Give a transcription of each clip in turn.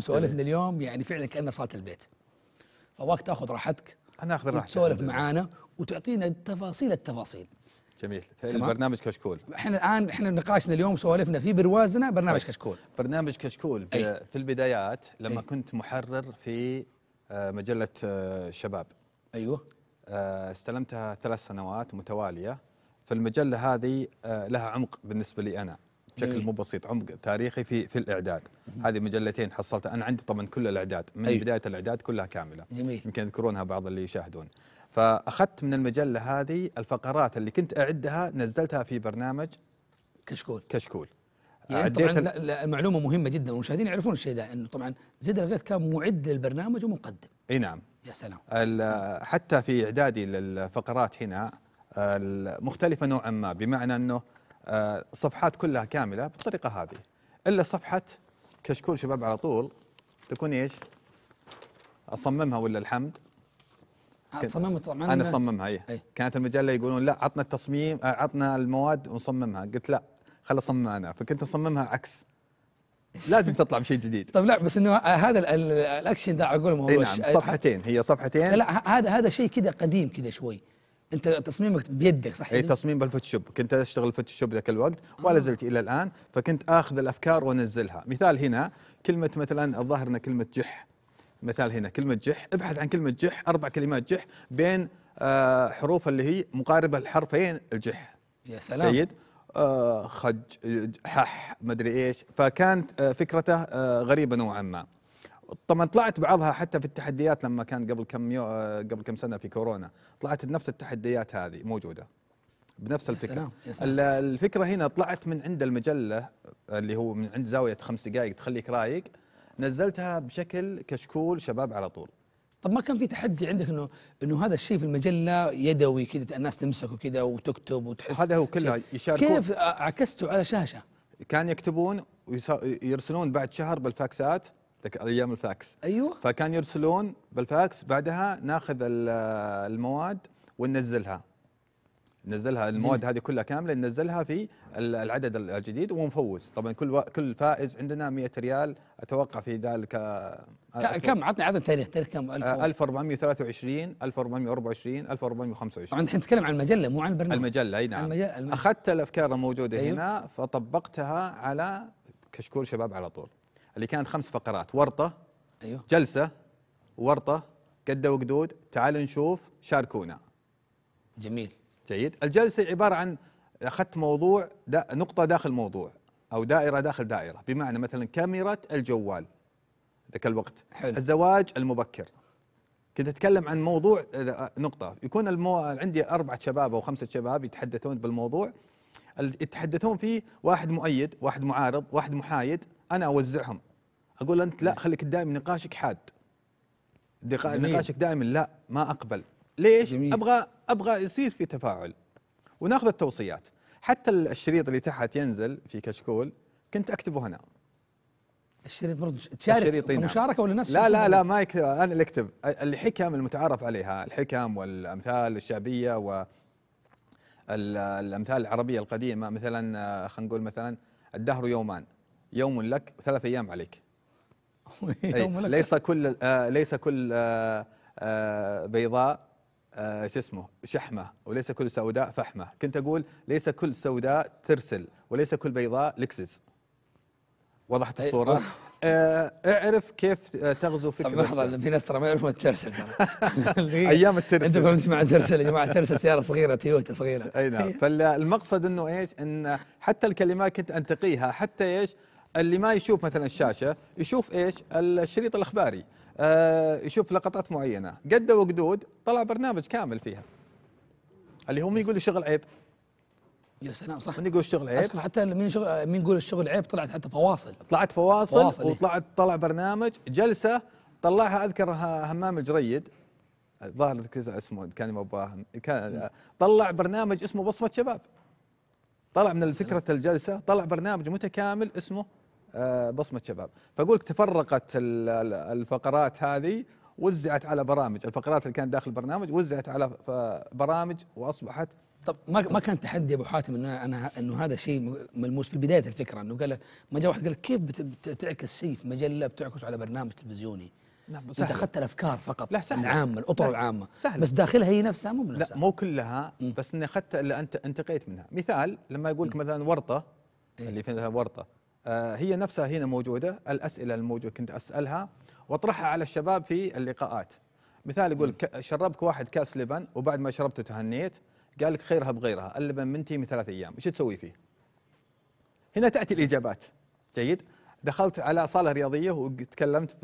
سوالفنا اليوم يعني فعلا كانها صلاه البيت فابغاك تاخذ راحتك انا اخذ راحتي تسولف معانا وتعطينا تفاصيل التفاصيل جميل برنامج البرنامج كشكول احنا الان احنا نقاشنا اليوم سوالفنا في بروازنا برنامج طيب. كشكول برنامج كشكول أي. في البدايات لما أي. كنت محرر في آه، مجله الشباب آه، ايوه آه، استلمتها ثلاث سنوات متواليه فالمجله هذه لها عمق بالنسبه لي انا بشكل إيه. مو بسيط عمق تاريخي في في الاعداد هذه مجلتين حصلتها انا عندي طبعا كل الاعداد من أيوه. بدايه الاعداد كلها كامله جميل. يمكن يذكرونها بعض اللي يشاهدون فاخذت من المجله هذه الفقرات اللي كنت اعدها نزلتها في برنامج كشكول كشكول يعني طبعا لا لا المعلومه مهمه جدا والمشاهدين يعرفون الشيء ده انه طبعا زيد الغيث كان معد للبرنامج ومقدم اي نعم يا سلام حتى في اعدادي للفقرات هنا مختلفه نوعا ما بمعنى انه آه، صفحات كلها كامله بالطريقه هذه الا صفحه كشكول شباب على طول تكون ايش؟ اصممها ولا الحمد صممها طبعا انا أصممها اي أيه؟ كانت المجله يقولون لا عطنا التصميم آه، عطنا المواد ونصممها قلت لا خل اصممها انا فكنت اصممها عكس لازم تطلع بشيء جديد طيب لا بس انه آه، هذا الاكشن ده اقول ما هوش نعم صفحتين هي صفحتين لا هذا هذا شيء كذا قديم كذا شوي انت تصميمك بيدك صح؟ اي تصميم بالفوتوشوب، كنت اشتغل فوتوشوب ذاك الوقت ولا آه. زلت الى الان، فكنت اخذ الافكار وانزلها، مثال هنا كلمه مثلا الظاهر ان كلمه جح مثال هنا كلمه جح، ابحث عن كلمه جح اربع كلمات جح بين آه حروف اللي هي مقاربه لحرفين الجح. يا سلام جيد؟ آه خج حح مدري ايش، فكانت آه فكرته آه غريبه نوعا ما. طبعا طلعت بعضها حتى في التحديات لما كان قبل كم يو... آه، قبل كم سنه في كورونا طلعت بنفس التحديات هذه موجوده بنفس الفكره يا سلام. يا سلام. الفكره هنا طلعت من عند المجله اللي هو من عند زاويه خمس دقائق تخليك رايق نزلتها بشكل كشكول شباب على طول طب ما كان في تحدي عندك انه انه هذا الشيء في المجله يدوي كذا الناس تمسكه كذا وتكتب وتحس هذا هو كله يشاركون كيف عكسته على شاشه؟ كان يكتبون ويرسلون بعد شهر بالفاكسات ايام الفاكس ايوه فكان يرسلون بالفاكس بعدها ناخذ المواد وننزلها ننزلها المواد هذه كلها كامله ننزلها في العدد الجديد ونفوز طبعا كل و... كل فائز عندنا 100 ريال اتوقع في ذلك آه، كم عطني عدد تاريخ تاريخ كم 1423 1424 1425 الحين نتكلم عن المجله مو عن البرنامج المجله اي نعم المجلة. اخذت الافكار الموجوده أيوه؟ هنا فطبقتها على كشكول شباب على طول اللي كانت خمس فقرات ورطه ايوه جلسه ورطه قده وقدود تعالوا نشوف شاركونا جميل جيد الجلسه عباره عن اخذت موضوع دا نقطه داخل موضوع او دائره داخل دائره بمعنى مثلا كاميرا الجوال ذاك الوقت حلو. الزواج المبكر كنت اتكلم عن موضوع آه، نقطه يكون المو... عندي اربعه شباب او خمسه شباب يتحدثون بالموضوع يتحدثون فيه واحد مؤيد واحد معارض واحد محايد انا اوزعهم اقول انت لا خليك دائما نقاشك حاد نقاشك دائما لا ما اقبل ليش جميل. ابغى ابغى يصير في تفاعل وناخذ التوصيات حتى الشريط اللي تحت ينزل في كشكول كنت اكتبه هنا الشريط برضه تشارك الشريط نعم. مشاركه ولا نفس لا لا لا ما يكتب انا اللي اكتب الحكم المتعارف عليها الحكم والامثال الشعبيه و الامثال العربيه القديمه مثلا آه، خلينا نقول مثلا الدهر يومان يوم لك ثلاث ايام عليك يوم لك ليس كل آه ليس كل آه آه بيضاء آه شو اسمه شحمه وليس كل سوداء فحمه كنت اقول ليس كل سوداء ترسل وليس كل بيضاء لكسس وضحت الصوره آه اعرف كيف آه، تغزو فكرة طب لحظة في ناس ترى ما يعرفون الترسل ايام الترسل انتم فهمتوا مع الترسل يا جماعة الترسل سيارة صغيرة تويوتا صغيرة اي نعم فالمقصد انه ايش؟ ان حتى الكلمات كنت انتقيها حتى ايش؟ اللي ما يشوف مثلا الشاشه يشوف ايش الشريط الاخباري آه يشوف لقطات معينه قد وقدود طلع برنامج كامل فيها اللي هم يقولوا شغل عيب يا سلام صح من يقول الشغل عيب اذكر حتى من شغل من يقول الشغل عيب طلعت حتى فواصل طلعت فواصل, فواصل إيه. وطلعت طلع برنامج جلسه طلعها اذكر همام جريد ظاهر اسمه كان ما كان طلع برنامج اسمه بصمه شباب طلع من فكره الجلسه طلع برنامج متكامل اسمه آه، بصمه شباب فاقول تفرقت الفقرات هذه وزعت على برامج الفقرات اللي كانت داخل البرنامج وزعت على برامج واصبحت طب ما ما كان تحدي ابو حاتم انه انا انه هذا شيء ملموس في بدايه الفكره انه قال ما جاء واحد قال كيف بتعكس شيء في مجله بتعكس على برنامج تلفزيوني نعم انت اخذت الافكار فقط لا سهل. العامه الاطر العامه سهل. بس داخلها هي نفسها مو بنفسها لا مو كلها بس اني اخذت اللي انت انتقيت منها مثال لما يقول لك مثلا ورطه إيه؟ اللي فيها ورطه آه، هي نفسها هنا موجوده الاسئله الموجوده كنت اسالها واطرحها على الشباب في اللقاءات مثال يقول شربك واحد كاس لبن وبعد ما شربته تهنيت قال لك خيرها بغيرها اللبن منتي من ثلاث ايام ايش تسوي فيه هنا تاتي الاجابات جيد دخلت على صاله رياضيه وتكلمت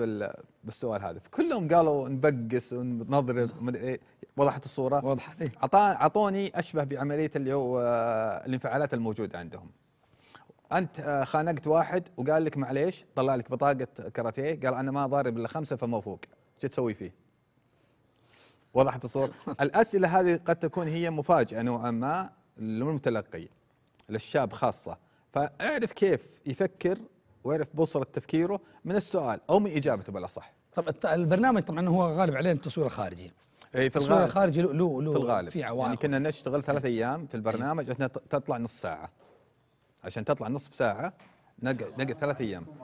بالسؤال هذا كلهم قالوا نبقس ونضرب إيه، وضحت الصوره وضحت اعطوني إيه. اشبه بعمليه اللي هو آه، الانفعالات الموجوده عندهم انت آه، خانقت واحد وقال لك معليش طلع لك بطاقه كاراتيه قال انا ما ضارب الا خمسه فما فوق شو تسوي فيه؟ وضحت الصوره؟ الاسئله هذه قد تكون هي مفاجاه نوعا ما للمتلقي للشاب خاصه فاعرف كيف يفكر واعرف بوصله تفكيره من السؤال او من اجابته بالاصح. طب البرنامج طبعا هو غالب عليه التصوير الخارجي. اي في الغالب الخارجي له له في الغالب في عوائق يعني كنا نشتغل ثلاث ايام في البرنامج تطلع نص ساعه. عشان تطلع نصف ساعه نقعد ثلاث ايام